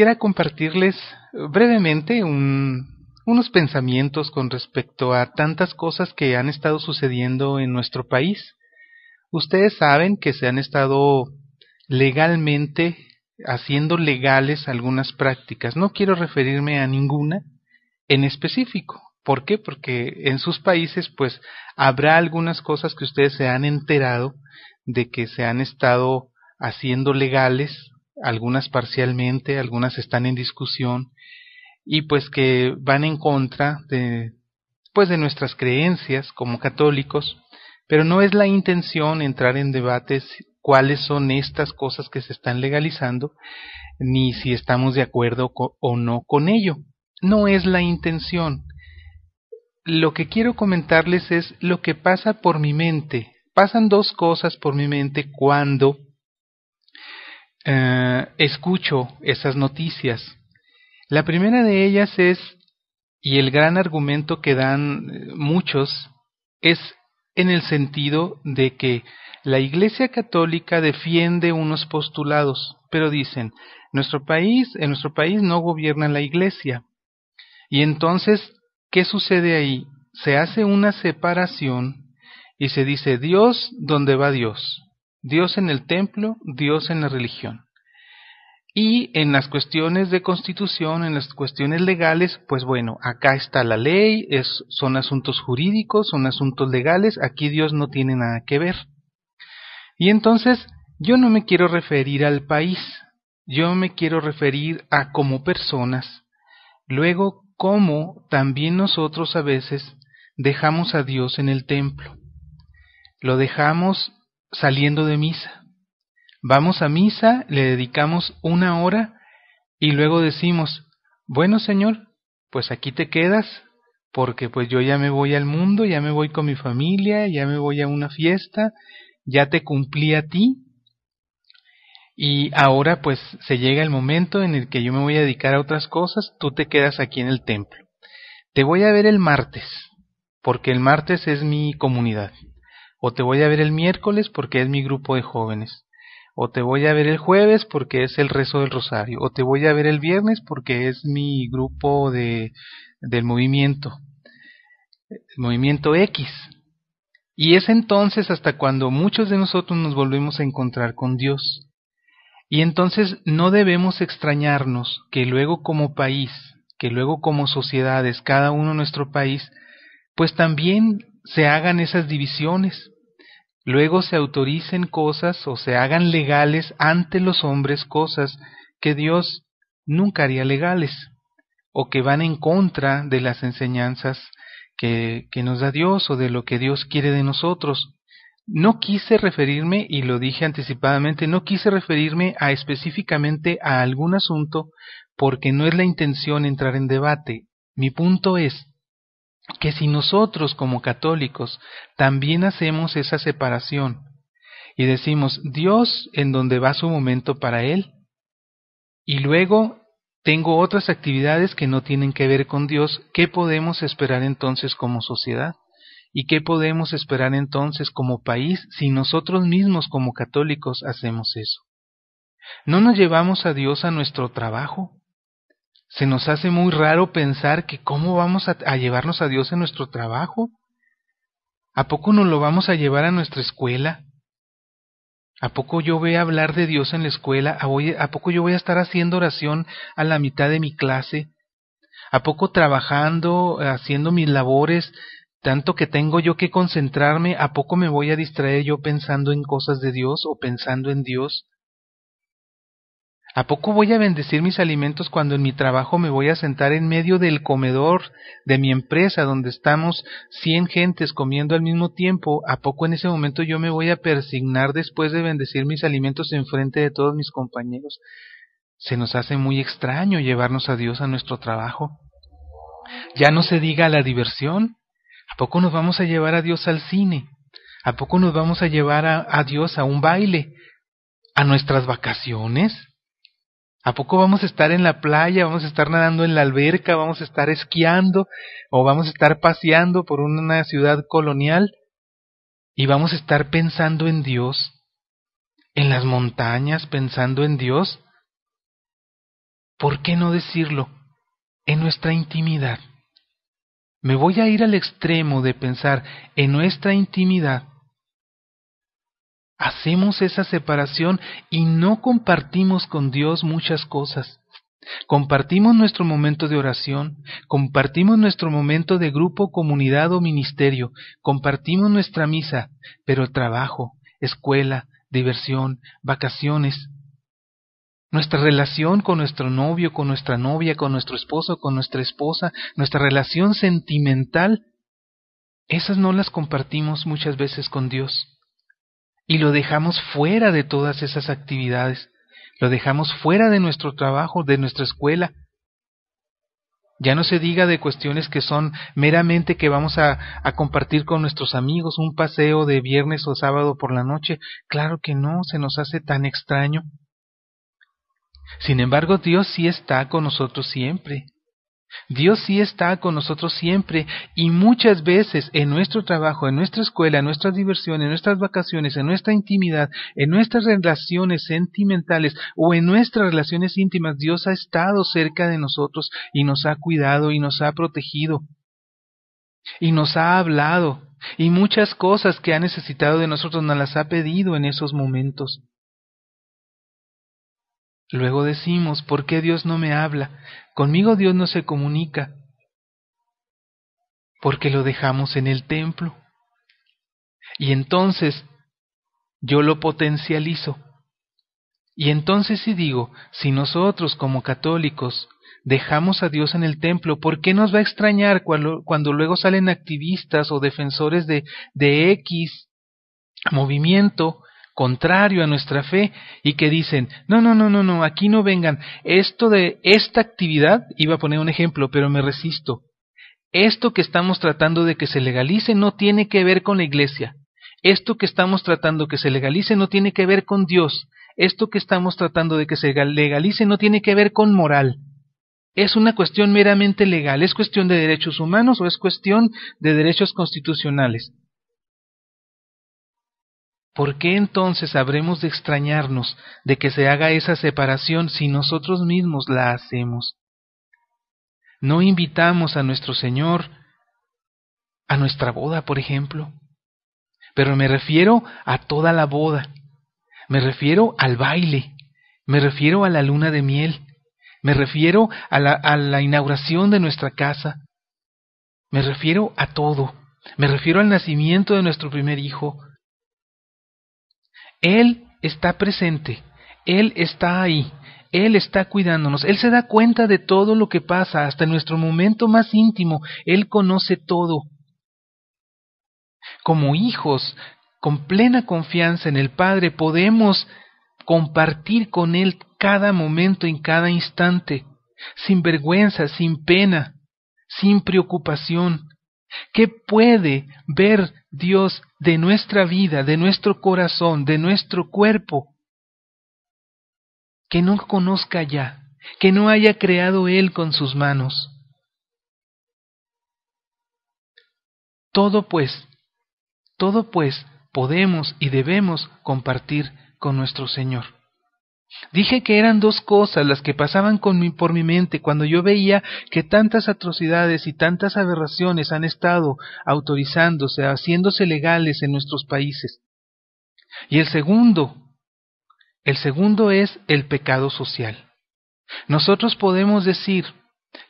quisiera compartirles brevemente unos pensamientos con respecto a tantas cosas que han estado sucediendo en nuestro país. Ustedes saben que se han estado legalmente haciendo legales algunas prácticas. No quiero referirme a ninguna en específico. ¿Por qué? Porque en sus países pues habrá algunas cosas que ustedes se han enterado de que se han estado haciendo legales algunas parcialmente, algunas están en discusión y pues que van en contra de pues de nuestras creencias como católicos, pero no es la intención entrar en debates cuáles son estas cosas que se están legalizando, ni si estamos de acuerdo o no con ello. No es la intención. Lo que quiero comentarles es lo que pasa por mi mente. Pasan dos cosas por mi mente cuando eh, escucho esas noticias. La primera de ellas es, y el gran argumento que dan eh, muchos, es en el sentido de que la Iglesia Católica defiende unos postulados, pero dicen, nuestro país, en nuestro país no gobierna la Iglesia. Y entonces, ¿qué sucede ahí? Se hace una separación y se dice Dios donde va Dios, Dios en el templo, Dios en la religión. Y en las cuestiones de constitución, en las cuestiones legales, pues bueno, acá está la ley, son asuntos jurídicos, son asuntos legales, aquí Dios no tiene nada que ver. Y entonces, yo no me quiero referir al país, yo me quiero referir a como personas. Luego, cómo también nosotros a veces dejamos a Dios en el templo. Lo dejamos saliendo de misa. Vamos a misa, le dedicamos una hora y luego decimos, bueno Señor, pues aquí te quedas, porque pues yo ya me voy al mundo, ya me voy con mi familia, ya me voy a una fiesta, ya te cumplí a ti. Y ahora pues se llega el momento en el que yo me voy a dedicar a otras cosas, tú te quedas aquí en el templo. Te voy a ver el martes, porque el martes es mi comunidad o te voy a ver el miércoles porque es mi grupo de jóvenes, o te voy a ver el jueves porque es el rezo del rosario, o te voy a ver el viernes porque es mi grupo de, del movimiento, movimiento X. Y es entonces hasta cuando muchos de nosotros nos volvemos a encontrar con Dios. Y entonces no debemos extrañarnos que luego como país, que luego como sociedades, cada uno nuestro país, pues también se hagan esas divisiones. Luego se autoricen cosas o se hagan legales ante los hombres cosas que Dios nunca haría legales o que van en contra de las enseñanzas que, que nos da Dios o de lo que Dios quiere de nosotros. No quise referirme, y lo dije anticipadamente, no quise referirme a específicamente a algún asunto porque no es la intención entrar en debate. Mi punto es, que si nosotros como católicos también hacemos esa separación y decimos Dios en donde va su momento para Él, y luego tengo otras actividades que no tienen que ver con Dios, ¿qué podemos esperar entonces como sociedad? ¿Y qué podemos esperar entonces como país si nosotros mismos como católicos hacemos eso? ¿No nos llevamos a Dios a nuestro trabajo? se nos hace muy raro pensar que cómo vamos a, llevarnos a Dios en nuestro trabajo. ¿A poco nos lo vamos a llevar a nuestra escuela? ¿A poco yo voy a hablar de Dios en la escuela? ¿A poco yo voy a estar haciendo oración a la mitad de mi clase? ¿A poco trabajando, haciendo mis labores, tanto que tengo yo que concentrarme? ¿A poco me voy a distraer yo pensando en cosas de Dios o pensando en Dios? ¿A poco voy a bendecir mis alimentos cuando en mi trabajo me voy a sentar en medio del comedor de mi empresa donde estamos cien gentes comiendo al mismo tiempo? ¿A poco en ese momento yo me voy a persignar después de bendecir mis alimentos en frente de todos mis compañeros? Se nos hace muy extraño llevarnos a Dios a nuestro trabajo. Ya no se diga la diversión. ¿A poco nos vamos a llevar a Dios al cine? ¿A poco nos vamos a llevar a, a Dios a un baile? ¿A nuestras vacaciones? ¿A poco vamos a estar en la playa? ¿Vamos a estar nadando en la alberca? ¿Vamos a estar esquiando? ¿O vamos a estar paseando por una ciudad colonial? ¿Y vamos a estar pensando en Dios? ¿En las montañas pensando en Dios? ¿Por qué no decirlo? En nuestra intimidad. Me voy a ir al extremo de pensar en nuestra intimidad hacemos esa separación y no compartimos con Dios muchas cosas. Compartimos nuestro momento de oración, compartimos nuestro momento de grupo, comunidad o ministerio, compartimos nuestra misa, pero el trabajo, escuela, diversión, vacaciones, nuestra relación con nuestro novio, con nuestra novia, con nuestro esposo, con nuestra esposa, nuestra relación sentimental, esas no las compartimos muchas veces con Dios y lo dejamos fuera de todas esas actividades, lo dejamos fuera de nuestro trabajo, de nuestra escuela. Ya no se diga de cuestiones que son meramente que vamos a, compartir con nuestros amigos un paseo de viernes o sábado por la noche. Claro que no, se nos hace tan extraño. Sin embargo, Dios sí está con nosotros siempre. Dios sí está con nosotros siempre y muchas veces en nuestro trabajo, en nuestra escuela, en nuestra diversión, en nuestras vacaciones, en nuestra intimidad, en nuestras relaciones sentimentales o en nuestras relaciones íntimas, Dios ha estado cerca de nosotros y nos ha cuidado y nos ha protegido y nos ha hablado y muchas cosas que ha necesitado de nosotros nos las ha pedido en esos momentos. Luego decimos, ¿por qué Dios no me habla? Conmigo Dios no se comunica. Porque lo dejamos en el templo. Y entonces yo lo potencializo. Y entonces si digo, si nosotros como católicos dejamos a Dios en el templo, ¿por qué nos va a extrañar cuando, cuando luego salen activistas o defensores de, de X movimiento contrario a nuestra fe y que dicen, no, no, no, no, no, aquí no vengan. Esto de esta actividad, iba a poner un ejemplo, pero me resisto. Esto que estamos tratando de que se legalice no tiene que ver con la iglesia. Esto que estamos tratando de que se legalice no tiene que ver con Dios. Esto que estamos tratando de que se legalice no tiene que ver con moral. Es una cuestión meramente legal. ¿Es cuestión de derechos humanos o es cuestión de derechos constitucionales? ¿Por qué entonces habremos de extrañarnos de que se haga esa separación si nosotros mismos la hacemos? No invitamos a nuestro Señor a nuestra boda, por ejemplo. Pero me refiero a toda la boda. Me refiero al baile. Me refiero a la luna de miel. Me refiero a la, a la inauguración de nuestra casa. Me refiero a todo. Me refiero al nacimiento de nuestro primer hijo él está presente, Él está ahí, Él está cuidándonos, Él se da cuenta de todo lo que pasa, hasta nuestro momento más íntimo, Él conoce todo. Como hijos, con plena confianza en el Padre, podemos compartir con Él cada momento, en cada instante, sin vergüenza, sin pena, sin preocupación. ¿Qué puede ver Dios de nuestra vida, de nuestro corazón, de nuestro cuerpo, que no conozca ya, que no haya creado Él con sus manos. Todo pues, todo pues podemos y debemos compartir con nuestro Señor. Dije que eran dos cosas las que pasaban por mi mente cuando yo veía que tantas atrocidades y tantas aberraciones han estado autorizándose, haciéndose legales en nuestros países. Y el segundo, el segundo es el pecado social. Nosotros podemos decir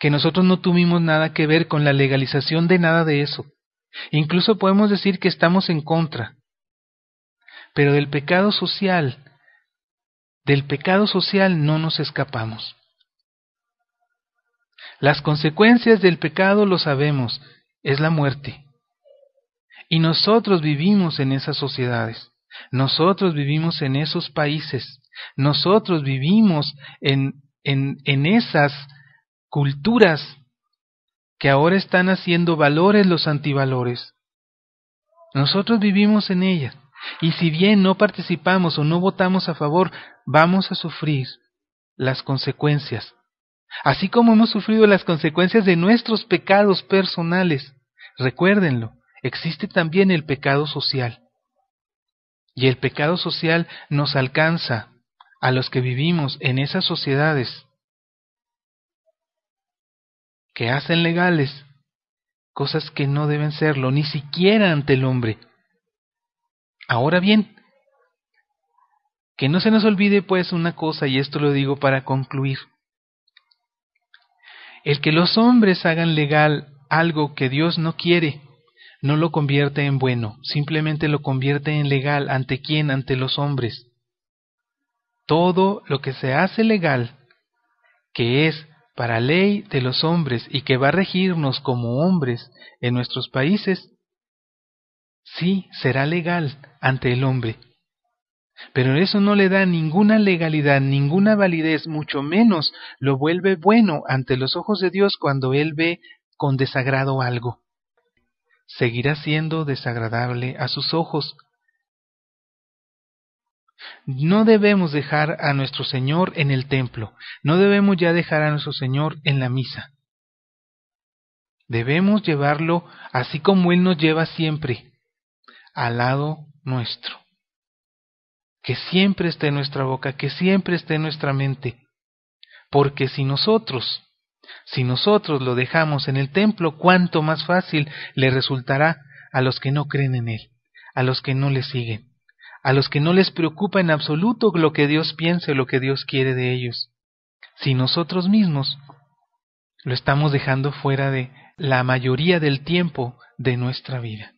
que nosotros no tuvimos nada que ver con la legalización de nada de eso. Incluso podemos decir que estamos en contra. Pero del pecado social del pecado social no nos escapamos. Las consecuencias del pecado lo sabemos, es la muerte. Y nosotros vivimos en esas sociedades, nosotros vivimos en esos países, nosotros vivimos en, en, en esas culturas que ahora están haciendo valores los antivalores. Nosotros vivimos en ellas. Y si bien no participamos o no votamos a favor, vamos a sufrir las consecuencias. Así como hemos sufrido las consecuencias de nuestros pecados personales. Recuérdenlo, existe también el pecado social. Y el pecado social nos alcanza a los que vivimos en esas sociedades que hacen legales cosas que no deben serlo, ni siquiera ante el hombre. Ahora bien, que no se nos olvide pues una cosa, y esto lo digo para concluir. El que los hombres hagan legal algo que Dios no quiere, no lo convierte en bueno, simplemente lo convierte en legal. ¿Ante quién? Ante los hombres. Todo lo que se hace legal, que es para ley de los hombres y que va a regirnos como hombres en nuestros países, sí será legal, ante el hombre. Pero eso no le da ninguna legalidad, ninguna validez, mucho menos lo vuelve bueno ante los ojos de Dios cuando Él ve con desagrado algo. Seguirá siendo desagradable a sus ojos. No debemos dejar a nuestro Señor en el templo, no debemos ya dejar a nuestro Señor en la misa. Debemos llevarlo así como Él nos lleva siempre, al lado nuestro. Que siempre esté en nuestra boca, que siempre esté en nuestra mente. Porque si nosotros, si nosotros lo dejamos en el templo, cuánto más fácil le resultará a los que no creen en Él, a los que no le siguen, a los que no les preocupa en absoluto lo que Dios piense o lo que Dios quiere de ellos. Si nosotros mismos lo estamos dejando fuera de la mayoría del tiempo de nuestra vida.